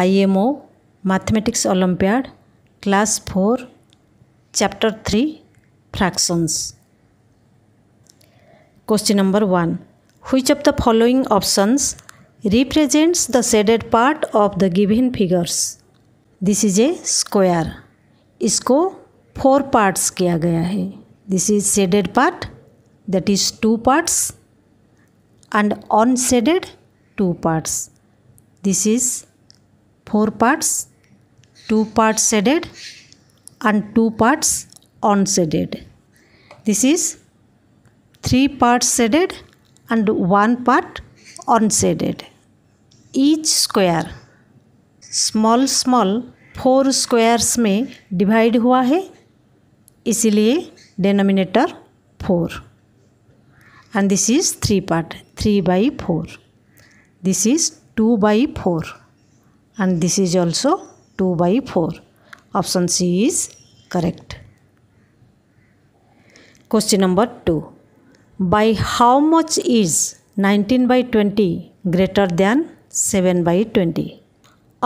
IMO mathematics olympiad class four chapter three fractions question number one which of the following options represents the shaded part of the given figures this is a square इसको four parts किया गया है this is shaded part that is two parts and unshaded two parts this is four parts, two parts shaded and two parts unshaded. This is three parts shaded and one part unshaded. Each square small small four squares में divide हुआ है इसीलिए denominator four and this is 3 part 3 by 4 this is 2 by 4 and this is also 2 by 4 option c is correct question number 2 by how much is 19 by 20 greater than 7 by 20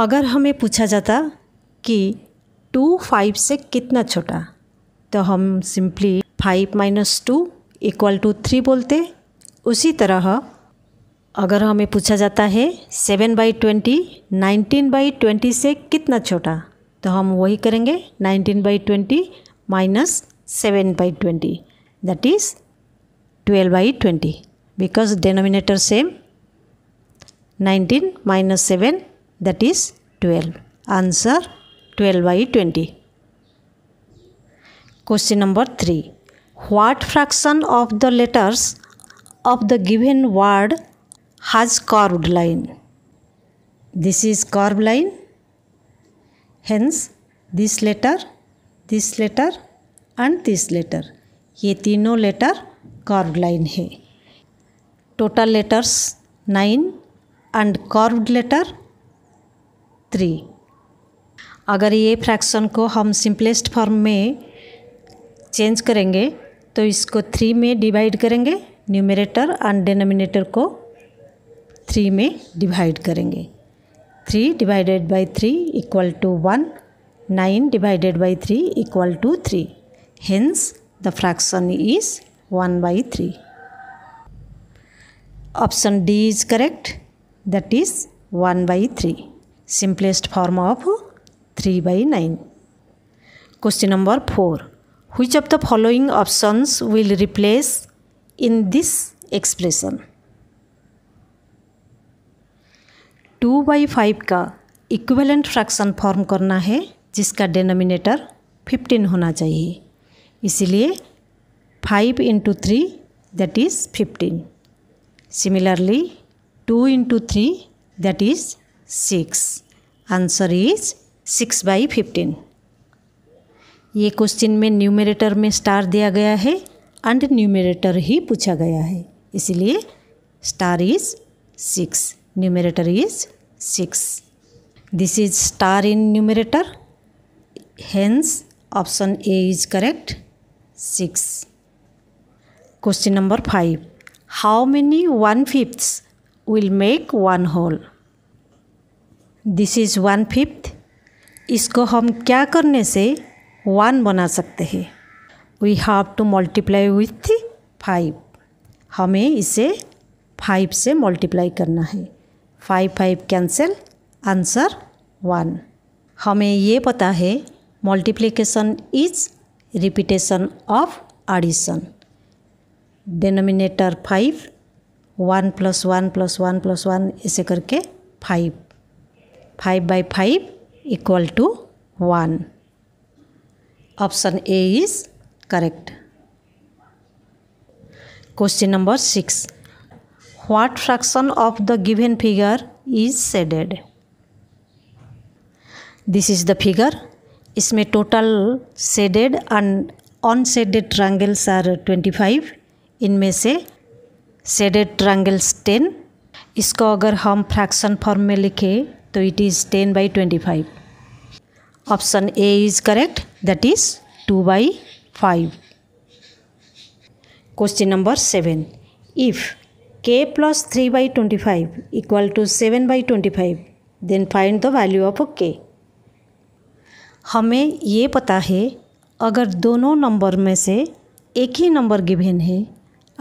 agar hame pucha jata ki 2 5 se kitna chota to hum simply 5 minus 2 equal to 3 bolte उसी तरह अगर हमें पूछा जाता है seven by twenty nineteen by twenty से कितना छोटा तो हम वही करेंगे nineteen by twenty minus seven by twenty that is twelve by twenty because denominator same nineteen minus seven that is twelve answer twelve by twenty question number three what fraction of the letters of the given word has curved line. This is curved line. Hence, this letter, this letter and this letter. ये तीनों letter curved line है total letters nine and curved letter three अगर ये fraction को हम simplest form में change करेंगे तो इसको थ्री में डिवाइड करेंगे न्यूमरेटर एंड डिनोमिनेटर को थ्री में डिवाइड करेंगे three divided by three equal to one nine divided by three equal to three hence the fraction is one by three option D is correct that is one by three simplest form of three by nine question number four which of the following options will replace in this expression two by five का equivalent fraction form करना है जिसका denominator fifteen होना चाहिए इसीलिए five into three that is fifteen similarly two into three that is six answer is six by fifteen ये question में numerator में स्टार दिया गया है एंड न्यूमेरेटर ही पूछा गया है इसलिए star is six numerator is 6 this is star in numerator hence option a is correct 6 question number 5 how many one fifths will make one whole this is one fifth इसको हम क्या करने से one बना सकते हैं we have to multiply with five हमें इसे फाइव से मल्टीप्लाई करना है five five cancel answer one हमें ये पता है multiplication is repetition of addition denominator five one plus one plus one plus one ऐसे करके five five by five equal to one option A is correct question number six what fraction of the given figure is shaded this is the figure इसमें total shaded and unshaded triangles are 25 इनमें से shaded triangles 10 इसको अगर हम fraction form में लिखें तो it is 10 by 25 option A is correct that is 2 by 5 question number seven if k plus 3 by 25 equal to 7 by 25 then find the value of k हमें ये पता है अगर दोनों नंबर में से एक ही नंबर गिवेन है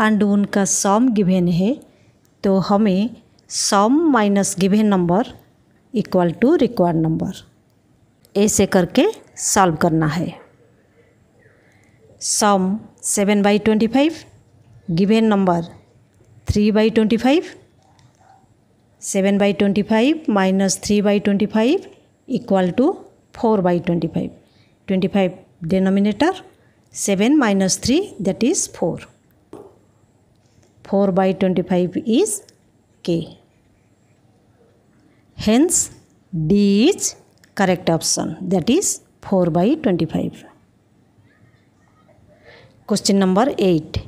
एंड उनका सम गिवेन है तो हमें sum minus given number equal to required number ऐसे करके सॉल्व करना है sum seven by twenty five given number 3 by 25 7 by 25 minus 3 by 25 equal to 4 by 25 25 denominator 7 minus 3 that is 4 4 by 25 is k hence d is correct option that is 4 by 25 question number 8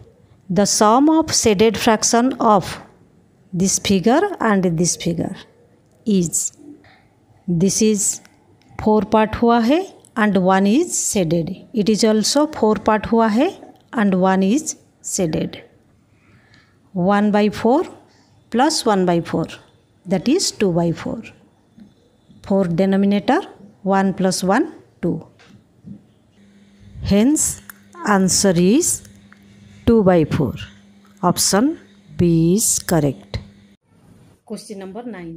the sum of shaded fraction of this figure and this figure is this is four part hua hai and one is shaded it is also four part hua hai and one is shaded 1 by 4 plus 1 by 4 that is 2 by 4 4 denominator 1 plus 1 2 hence answer is two by four option B is correct question number nine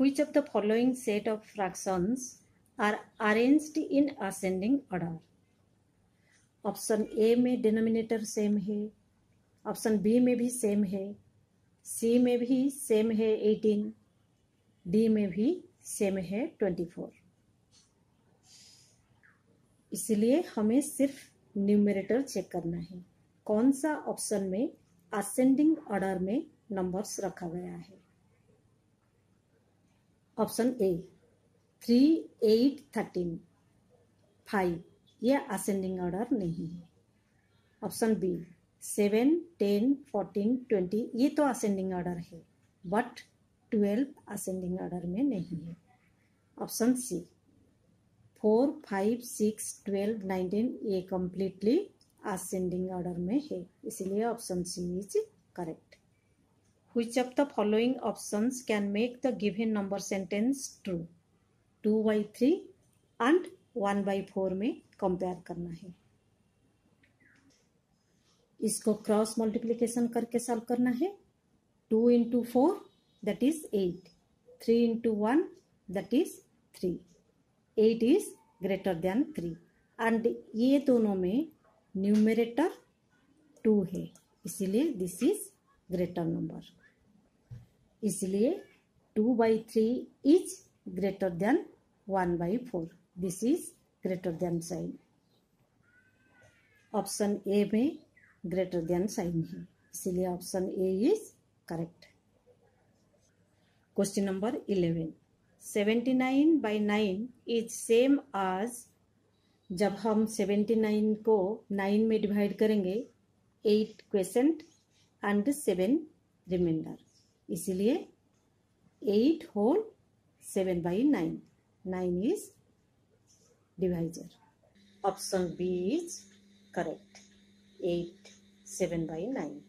which of the following set of fractions are arranged in ascending order option A में denominator same है option B में भी same है सी में भी same है eighteen D में भी सेम है ट्वेंटी फोर इसलिए हमें सिर्फ न्यूमरेटर चेक करना है कौन सा ऑप्शन में असेंडिंग ऑर्डर में नंबर्स रखा गया है option A three eight thirteen five यह असेंडिंग ऑर्डर नहीं है option B seven ten fourteen twenty ये तो असेंडिंग ऑर्डर है बट ट्वेल्व असेंडिंग ऑर्डर में नहीं है option C four five six twelve nineteen ये कम्प्लीटली असेंडिंग ऑर्डर में है इसलिए option C is correct which of the following options can make the given number sentence true two by three and one by four में compare करना है इसको cross multiplication करके solve करना है two into four that is eight three into one that is three eight is greater than three and ये दोनों में न्यूमेरेटर टू है इसलिए दिस इज ग्रेटर नंबर इसलिए two by three is greater than one by four this is greater than sign option A में greater than sign है इसलिए option A is correct question number eleven seventy nine by nine is same आज जब हम seventy nine को nine में divide करेंगे eight quotient and seven remainder इसीलिए eight whole seven by nine nine is divisor option B is correct eight seven by nine